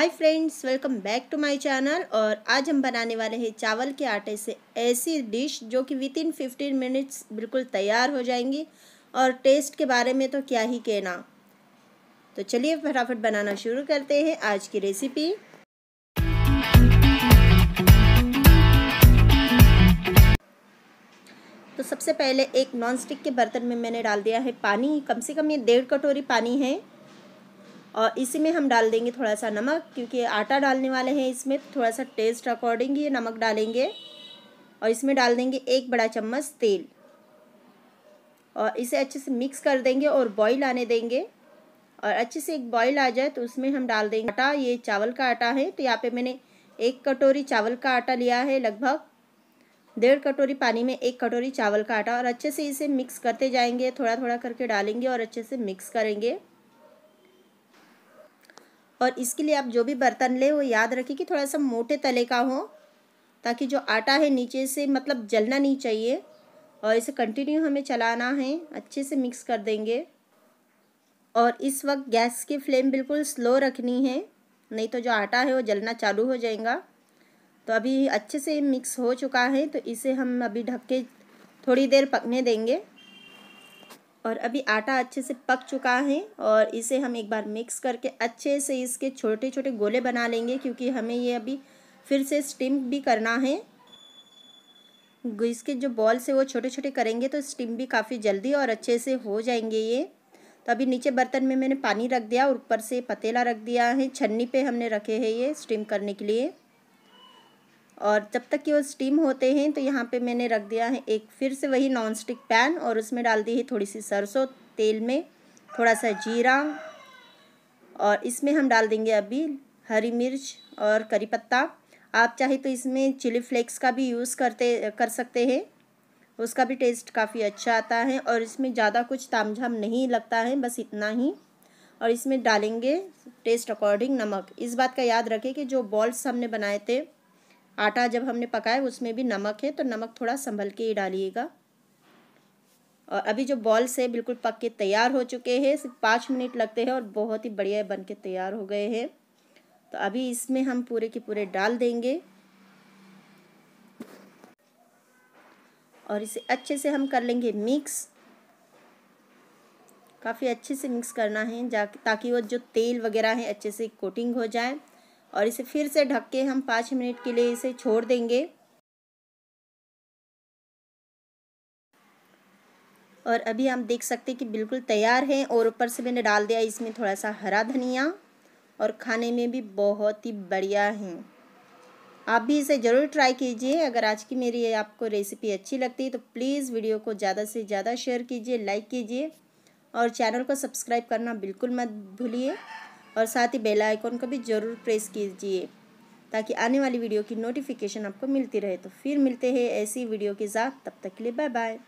hi friends welcome back to my channel और आज हम बनाने वाले हैं चावल के आटे से ऐसी डिश जो कि विद इन फिफ्टीन मिनट्स बिल्कुल तैयार हो जाएंगी और टेस्ट के बारे में तो क्या ही कहना तो चलिए फटाफट बनाना शुरू करते हैं आज की रेसिपी तो सबसे पहले एक नॉनस्टिक के बर्तन में मैंने डाल दिया है पानी कम से कम ये डेढ़ कटोरी पानी है और इसी में हम डाल देंगे थोड़ा सा नमक क्योंकि आटा डालने वाले हैं इसमें तो थोड़ा सा टेस्ट अकॉर्डिंग ये नमक डालेंगे और इसमें डाल देंगे एक बड़ा चम्मच तेल और इसे अच्छे से मिक्स कर देंगे और बॉईल आने देंगे और अच्छे से एक बॉईल आ जाए तो उसमें हम डाल देंगे आटा ये चावल का आटा है तो यहाँ पे मैंने एक कटोरी चावल का आटा लिया है लगभग डेढ़ कटोरी पानी में एक कटोरी चावल का आटा और अच्छे से इसे मिक्स करते जाएंगे थोड़ा थोड़ा करके डालेंगे और अच्छे से मिक्स करेंगे और इसके लिए आप जो भी बर्तन लें वो याद रखिए कि थोड़ा सा मोटे तले का हो ताकि जो आटा है नीचे से मतलब जलना नहीं चाहिए और इसे कंटिन्यू हमें चलाना है अच्छे से मिक्स कर देंगे और इस वक्त गैस की फ्लेम बिल्कुल स्लो रखनी है नहीं तो जो आटा है वो जलना चालू हो जाएगा तो अभी अच्छे से मिक्स हो चुका है तो इसे हम अभी ढक के थोड़ी देर पकने देंगे और अभी आटा अच्छे से पक चुका है और इसे हम एक बार मिक्स करके अच्छे से इसके छोटे छोटे गोले बना लेंगे क्योंकि हमें ये अभी फिर से स्टीम भी करना है इसके जो बॉल्स है वो छोटे छोटे करेंगे तो स्टीम भी काफ़ी जल्दी और अच्छे से हो जाएंगे ये तो अभी नीचे बर्तन में मैंने पानी रख दिया और ऊपर से पतीला रख दिया है छन्नी पे हमने रखे हैं ये स्टीम करने के लिए और जब तक कि वो स्टीम होते हैं तो यहाँ पे मैंने रख दिया है एक फिर से वही नॉन स्टिक पैन और उसमें डाल दी है थोड़ी सी सरसों तेल में थोड़ा सा जीरा और इसमें हम डाल देंगे अभी हरी मिर्च और करी पत्ता आप चाहे तो इसमें चिली फ्लेक्स का भी यूज़ करते कर सकते हैं उसका भी टेस्ट काफ़ी अच्छा आता है और इसमें ज़्यादा कुछ तामझाम नहीं लगता है बस इतना ही और इसमें डालेंगे टेस्ट अकॉर्डिंग नमक इस बात का याद रखें कि जो बॉल्स हमने बनाए थे आटा जब हमने पकाया उसमें भी नमक है तो नमक थोड़ा संभल के ही डालिएगा और अभी जो बॉल्स है बिल्कुल पक के तैयार हो चुके हैं सिर्फ पाँच मिनट लगते हैं और बहुत ही बढ़िया बन के तैयार हो गए हैं तो अभी इसमें हम पूरे के पूरे डाल देंगे और इसे अच्छे से हम कर लेंगे मिक्स काफ़ी अच्छे से मिक्स करना है जा ताकि वो जो तेल वगैरह है अच्छे से कोटिंग हो जाए और इसे फिर से ढक के हम पाँच मिनट के लिए इसे छोड़ देंगे और अभी हम देख सकते हैं कि बिल्कुल तैयार है और ऊपर से मैंने डाल दिया इसमें थोड़ा सा हरा धनिया और खाने में भी बहुत ही बढ़िया है आप भी इसे ज़रूर ट्राई कीजिए अगर आज की मेरी आपको रेसिपी अच्छी लगती है तो प्लीज़ वीडियो को ज़्यादा से ज़्यादा शेयर कीजिए लाइक कीजिए और चैनल को सब्सक्राइब करना बिल्कुल मत भूलिए और साथ ही बेल आइकॉन को भी ज़रूर प्रेस कीजिए ताकि आने वाली वीडियो की नोटिफिकेशन आपको मिलती रहे तो फिर मिलते हैं ऐसी वीडियो के साथ तब तक के लिए बाय बाय